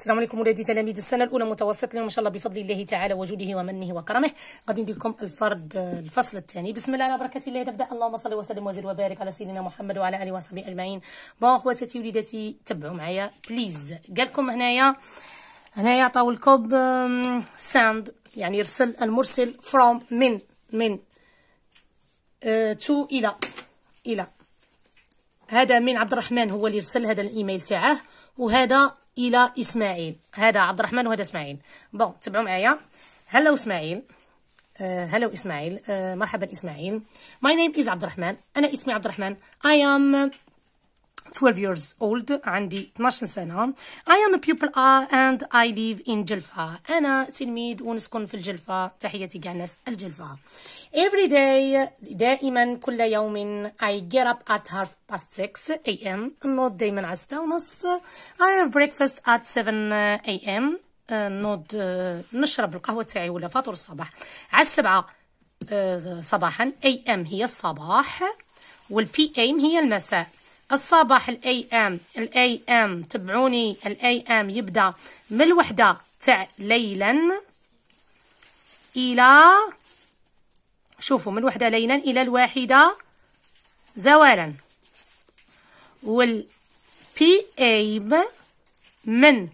السلام عليكم ولادي تلاميذ السنه الاولى متوسط اليوم ان شاء الله بفضل الله تعالى وجوده ومنه وكرمه غادي ندير لكم الفرد الفصل الثاني بسم الله على بركه الله نبدا اللهم صل وسلم وزد وبارك على سيدنا محمد وعلى اله وصحبه اجمعين بون خواتاتي وليداتي تبعوا معايا بليز قال لكم هنايا هنايا عطاو لكم ساند يعني يرسل المرسل فروم من من تو آه، الى الى هذا من عبد الرحمن هو اللي رسل هذا الايميل تاعه وهذا الى اسماعيل هذا عبد الرحمن وهذا اسماعيل بون تبعوا معايا هلا اسماعيل آه، هلا اسماعيل آه، مرحبا اسماعيل ماي نيم از عبد الرحمن انا اسمي عبد الرحمن اي ام 12 years old عندي 12 سنة I am a pupil uh, and I live in جلفة أنا تلميذ ونسكن في الجلفة تحياتي كاع ناس الجلفة Every day دائما كل يوم I get up at half past 6 a.m. نوض دائما على 6 ونص I have breakfast at 7 a.m. نوض نشرب القهوة تاعي ولا فطور الصباح على السبعة آه، صباحا اي ام هي الصباح والبي ام هي المساء الصباح الاي ام الاي ام تبعوني الاي ام يبدا من الوحده تاع ليلا الى شوفوا من الوحده ليلا الى الواحده زوالا والبي ايم من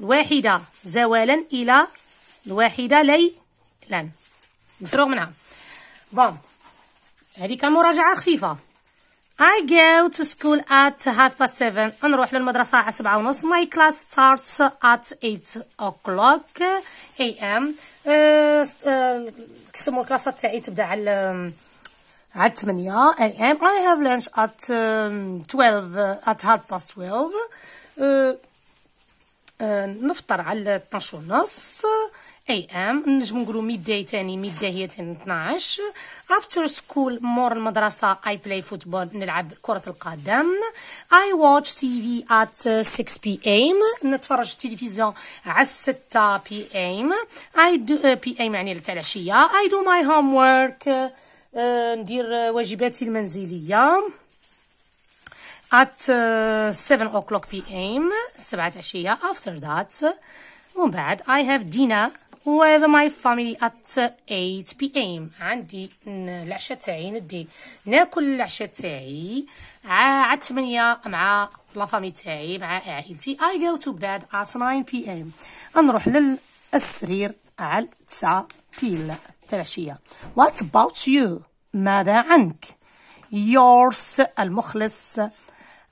الواحده زوالا الى الواحده ليلا مفروغ منها بون هذه كمراجعه خفيفه I go to school at half past seven. نروح للمدرسة على سبعة ونص. My class starts at eight o'clock a.m. كسمو الكلاسات تاعي تبدا على على 8 a.m. I have lunch at 12 at half past 12. نفطر على 12 ونص. اي ام نجم نقولوا ميد داي تاني ميد داي هي تاني 12 افتر سكول مور المدرسه اي بلاي فوتبول نلعب كره القدم اي واتش تي في ات 6 بي ام نتفرج التلفزيون على 6 بي ام اي دو بي ام يعني تاع العشيه اي دو ماي هوم ورك ندير واجباتي المنزليه at 7 uh, uh, uh, o'clock pm سبعة عشيه after that ومن بعد I have dinner with my family at 8 pm عندي العشاء تاعي ندي ناكل العشاء تاعي عاد 8 مع لا فامي تاعي مع عائلتي I go to bed at 9 pm نروح للسرير على 9 بيل تاع العشيه what about you ماذا عنك yours المخلص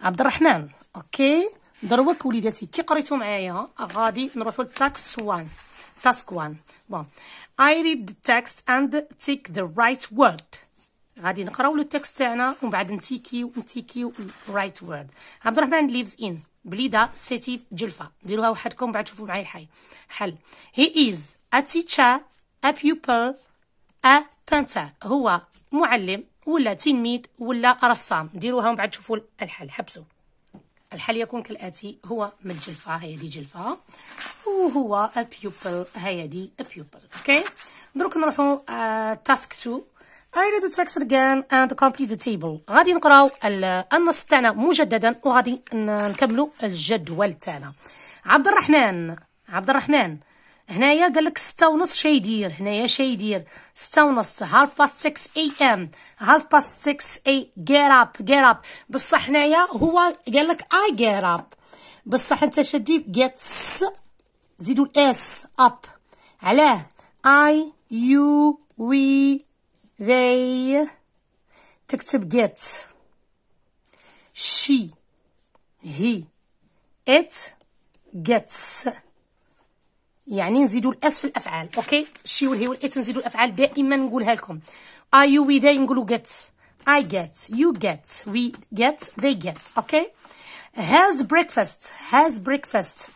عبد الرحمن اوكي okay. دروك وليداتي كي قريتو معايا غادي نروحو لتاكس 1 تاسك Bon. بون اي ريد text اند تيك ذا رايت word. غادي نقراو لو تكست تاعنا ومن بعد نتيكيو نتيكيو رايت وورد عبد الرحمن ليفز ان بليده سيتي جلفه ديروها وحدكم بعد شوفوا معايا الحي حل هي از ا تيتشر ا بيوبل ا بانتر هو معلم ولا تلميذ ولا رسام ديروها ومن بعد شوفوا الحل حبسوا الحل يكون كالاتي هو من جلفه دي جلفه وهو ا بيوبل دي ا بيوبل اوكي دروك نروحو تاسك 2 اي ريد the text اند كومبليت ذا تيبل غادي نقراو النص تاعنا مجددا وغادي نكملو الجدول تاعنا. عبد الرحمن عبد الرحمن هنايا قال لك ستة ونص شي يدير هنايا شي يدير ستة ونص هالف باست سكس اي ام هالف باست سكس اي اب جيراب اب بصح هنايا هو قال لك اي اب بصح انت شديت جيتس زيدوا الاس اب علاه اي يو وي ذي تكتب جيت شي هي ات gets يعني نزيدوا الاس في الافعال اوكي الشي والهي والايت نزيدوا الافعال دائما نقولها لكم اي وي داي نقولوا جيت اي جيت يو جيت وي جيت ذي جيت اوكي هاز بريكفاست هاز بريكفاست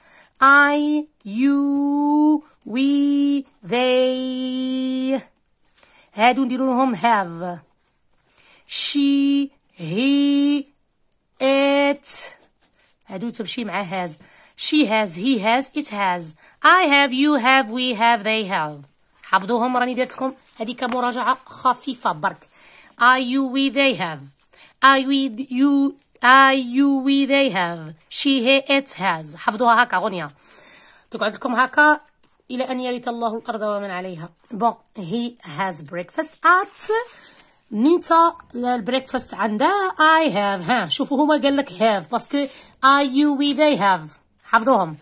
اي يو وي ذي هادو نديروا لهم هاف شي هي ات هادو تمشي مع هاز she has he has it has I have you have we have they have حفظوهم راني درت لكم هذيك مراجعة خفيفة برك I you we they have I we you I you we they have she he it has حفظوها هكا غنية تقعد لكم هكا إلى أن يرث الله الأرض ومن عليها بون he has breakfast at متى البريكفاست عنده I have ها شوفوا هما قال لك have باسكو I you we they have حافظوهم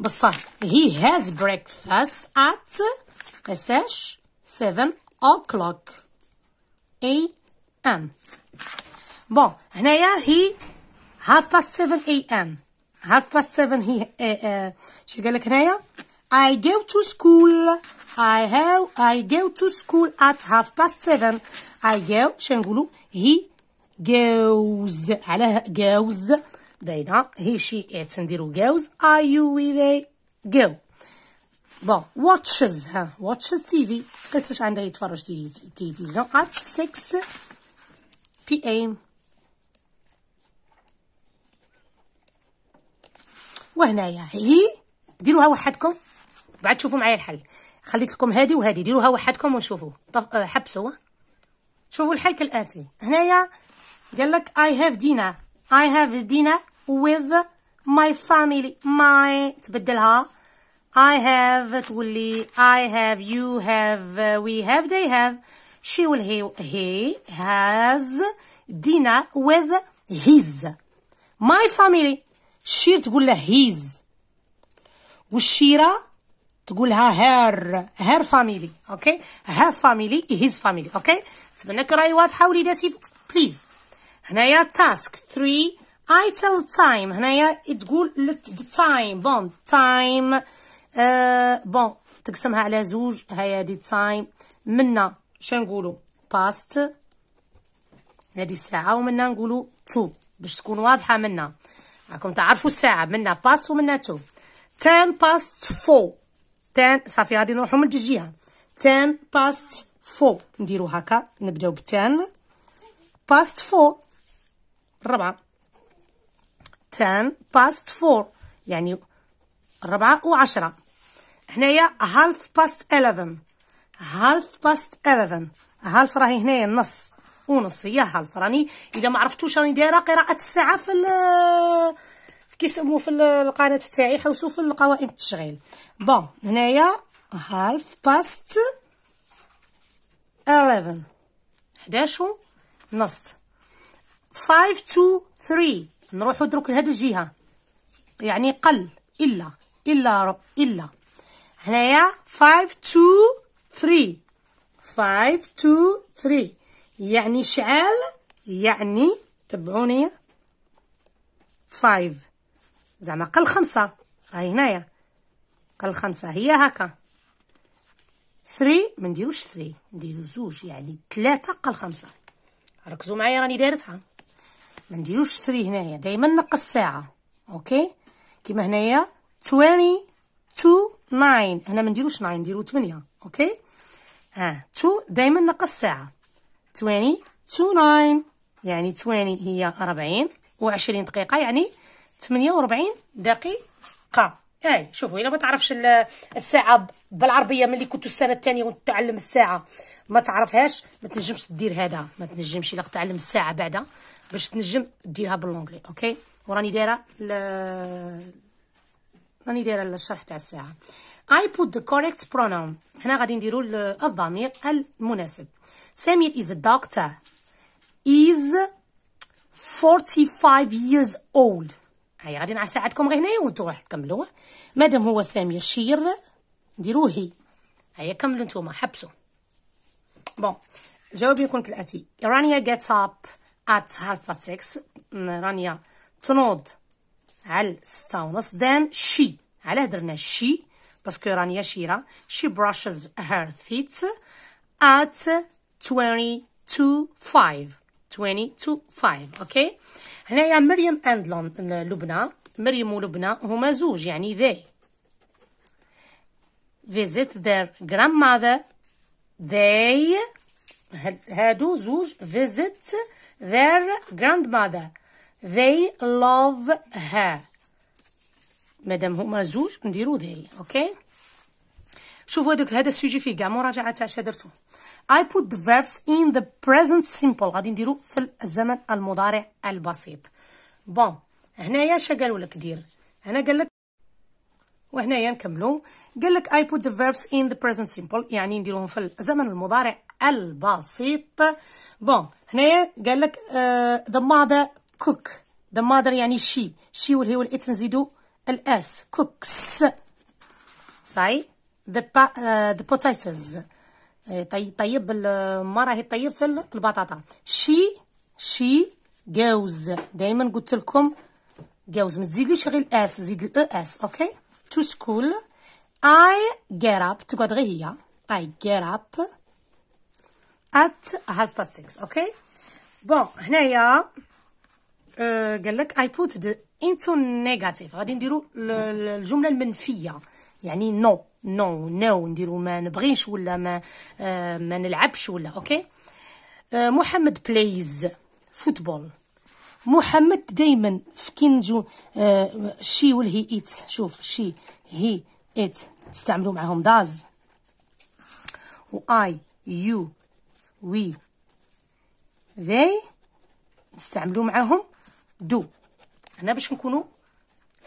بالصح he has breakfast at مساش 7 o'clock a.m. بون هنايا هي half past 7 a.m. Half past 7 هي eh, eh, شو قال لك هنايا I go to school I have I go to school at half past seven I go شنقولوا he goes على goes داينا هي شي ات نديرو جوز اي يو وي ذي جو بون واتشز ها واتشز تي في قساش عندها يتفرج تلفزيون ات 6 بي ام وهنايا هي ديروها وحدكم بعد تشوفوا معايا الحل خليت لكم هادي وهادي ديروها وحدكم ونشوفوا آه، حبسوا شوفوا الحل كالاتي هنايا قال لك اي هاف دينا I have dinner with my family my تبدلها I have تقولي I have you have uh, we have they have she will he he has dinner with his my family she تقول his والشيرة تقولها هير هير Her family. هير family. هيز فاميلي اوكي نتمنى راهي واضحه وليداتي Please. هنايا تاسك 3 اي تيل تايم هنايا تقول the تايم بون تايم بون تقسمها على زوج هيا دي تايم منا شنقولو باست هذه الساعة ومنا نقولوا تو باش تكون واضحة منا راكم تعرفوا الساعة منا باست ومنا تو 10 باست 4 10 صافي غادي نروحوا من الجهة 10 باست 4 نديرو هكا نبداو ب 10 باست 4 الربعة 10 past 4 يعني الربعه وعشرة هنايا هالف باست 11 هالف باست 11 هالف راهي هنايا النص ونص هي هالف راني إذا ما عرفتوش راني دايره قراءه الساعه في ال في القناه تاعي حوسو في القوائم التشغيل بون هنايا هالف باست 11 11 نص 5 2 3 نروحوا دروك لهاد الجهه يعني قل الا الا رب الا هنايا 5 2 3 5 2 3 يعني شعال يعني تبعوني 5 زعما قل خمسة هاي هنايا قل خمسة هي هكا 3 ما نديروش 3 نديرو زوج يعني ثلاثة قل خمسة ركزوا معايا راني دارتها ما نديروش 3 هنايا دائما نقص ساعه اوكي كيما هنايا 20 2 9 هنا ما نديروش 9 نديرو 8 اوكي ها آه، 2 دائما نقص ساعه 20 2 9 يعني 20 هي 40 و20 دقيقه يعني 48 دقيقه اي شوفوا الا ما تعرفش الساعه بالعربيه ملي كنتو السنه الثانيه وتتعلم الساعه ما تعرفهاش ما تنجمش دير هذا ما تنجمش الا تعلم الساعه بعدا باش تنجم ديرها باللونجلي اوكي وراني دايره ل... راني دايره الشرح تاع الساعه I put the correct pronoun هنا غادي نديرو الضمير المناسب سمير is a doctor is 45 years old هيا غادي نساعدكم غير هنايا وانتم راح تكملوه مادام هو سمير شير ديروه هي هيا كملوا نتوما حبسوا بون الجواب يكون كالاتي رانيا gets up at half هالفا six رانيا تنوض على ستة ونص then she علاه درنا she باسكو رانيا شيرة she brushes her feet at twenty تو five twenty تو five اوكي هنايا مريم اند لبنى مريم ولبنى هما زوج يعني they visit their grandmother they هادو زوج visit their grandmother. They love her. مادام هما زوج نديرو they اوكي شوفوا هذاك هذا السوجي فيه كاع مراجعه تاع شادرتو I put the verbs in the present simple غادي نديرو في الزمن المضارع البسيط بون هنايا اش قالوا لك دير هنا قال لك وهنايا نكملو قال لك I put the verbs in the present simple يعني نديروهم في الزمن المضارع البسيط بون هنايا قال لك ذا ماذر كوك ذا ماذر يعني شي شي هو والايت نزيدو الاس كوكس صاي ذا با ذا بوتيتوز طيب ما راهي طيب في البطاطا شي شي جوز دائما قلت لكم جوز ما تزيدليش غير الاس زيد الاو اس اوكي تو سكول اي جيت اب تقعد غير هي اي جيت اب ات هاف past 6 اوكي بون هنايا قال لك اي بوت ذا انتو نيجاتيف غادي نديرو الجمله المنفيه يعني نو نو نو نديرو ما نبغيش ولا ما آه، ما نلعبش ولا اوكي آه، محمد بلايز فوتبول محمد دائما كي نجو شي ول هي ايت شوف شي هي ات استعملوا معاهم داز و اي يو وي ذي نستعملو معاهم دو هنا باش نكونو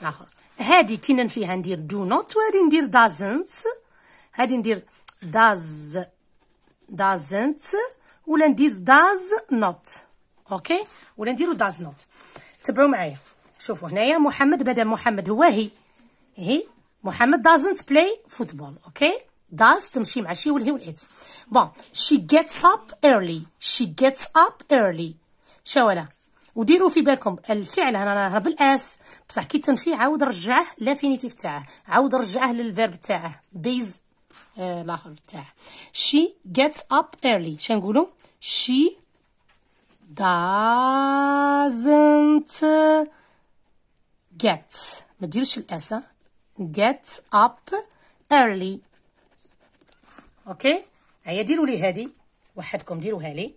لاخر هادي كنا فيها ندير دو نوت وهادي ندير دازنت هادي ندير داز دازنت ولا ندير داز نوت اوكي ولا نديرو داز نوت تبعو معايا شوفوا هنايا محمد بدل محمد هو هي هي محمد دازنت بلاي فوتبول اوكي داز تمشي مع شي والهي والات بون شي جيتس اب ايرلي شي جيتس اب ايرلي شاولا وديروا في بالكم الفعل هنا راه بالاس بصح كي تنفي عاود رجعه لافينيتيف تاعه عاود رجعه للفيرب تاعه بيز آه الاخر تاعه شي gets اب ايرلي شنقولوا شي doesn't get ما ديرش الاس get up early اوكي هيا ديروا لي هذه وحدكم ديروها لي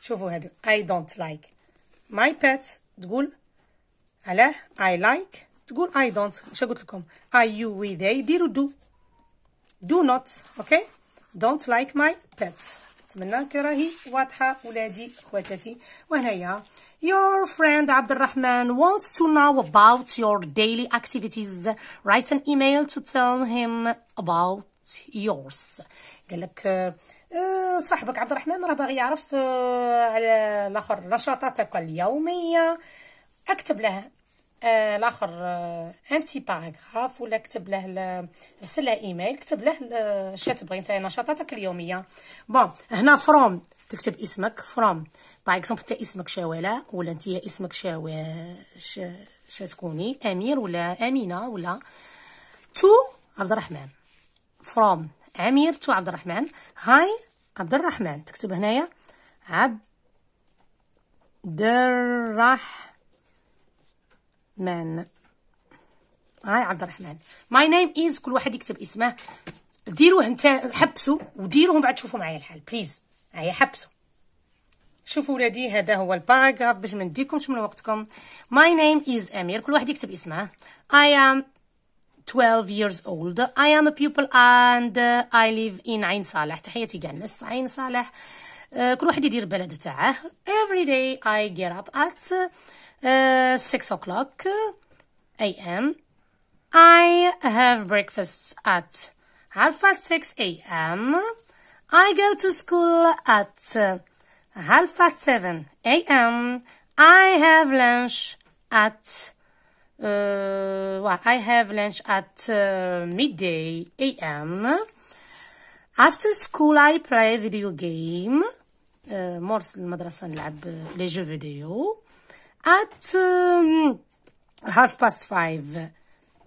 شوفوا هادو اي دونت لايك ماي بات تقول علاه اي لايك تقول اي دونت اش قلت لكم اي يو وي ذي ديروا دو دو نوت اوكي دونت لايك ماي بات نتمنى كراهي واضحه ولادي خواتاتي وهنايا Your friend Abdurrahman wants to know about your daily activities. Write an email to tell him about yours قال لك أه، صاحبك عبد الرحمن راه باغي يعرف أه، على الاخر نشاطاتك اليوميه اكتب له أه، الاخر ان تي باراغراف ولا اكتب له ارسل له ايميل اكتب له اش تبغي انت نشاطاتك اليوميه بون هنا فروم تكتب اسمك فروم باغ اكزومبل انت اسمك شواله ولا انت اسمك شاو ش... شتكوني امير ولا امينه ولا تو عبد الرحمن from Amir تو عبد الرحمن هاي عبد الرحمن تكتب هنايا عبد الرحمن هاي عبد الرحمن ماي نيم از كل واحد يكتب اسمه ديروه انت حبسوا وديروهم بعد شوفوا معايا الحال بليز هيا حبسوا شوفوا ولادي هذا هو الباراغراف باش ما نديكمش من وقتكم ماي نيم از امير كل واحد يكتب اسمه اي ام 12 years old. I am a pupil and uh, I live in عين صالح تحياتي كاع عين صالح كل واحد يدير بلد تاعه every day I get up at uh, 6 o'clock a.m. I have breakfast at half past 6 a.m. I go to school at uh, half past 7 a.m. I have lunch at uh, well, I have lunch at uh, midday a.m. After school I play video game. مورس المدرسة نلعب لي جو vidéo, At um, half past five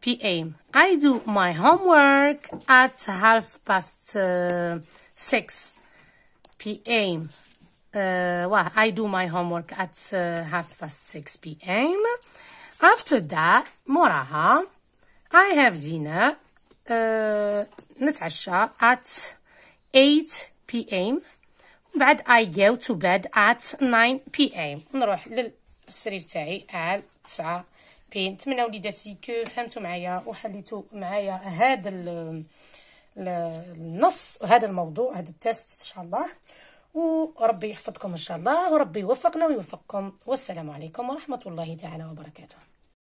p.m. I do my homework at half past uh, six p.m. Uh, well, I do my homework at uh, half past six p.m. after that موراها I have dinner uh, نتعشى at 8 p.m. بعد I go to bed at 9 p.m. نروح للسرير تاعي على 9 بين نتمنى وليداتي كو فهمتوا معايا وحليتوا معايا هذا النص وهذا الموضوع هذا التست ان شاء الله وربي يحفظكم ان شاء الله وربي يوفقنا ويوفقكم والسلام عليكم ورحمه الله تعالى وبركاته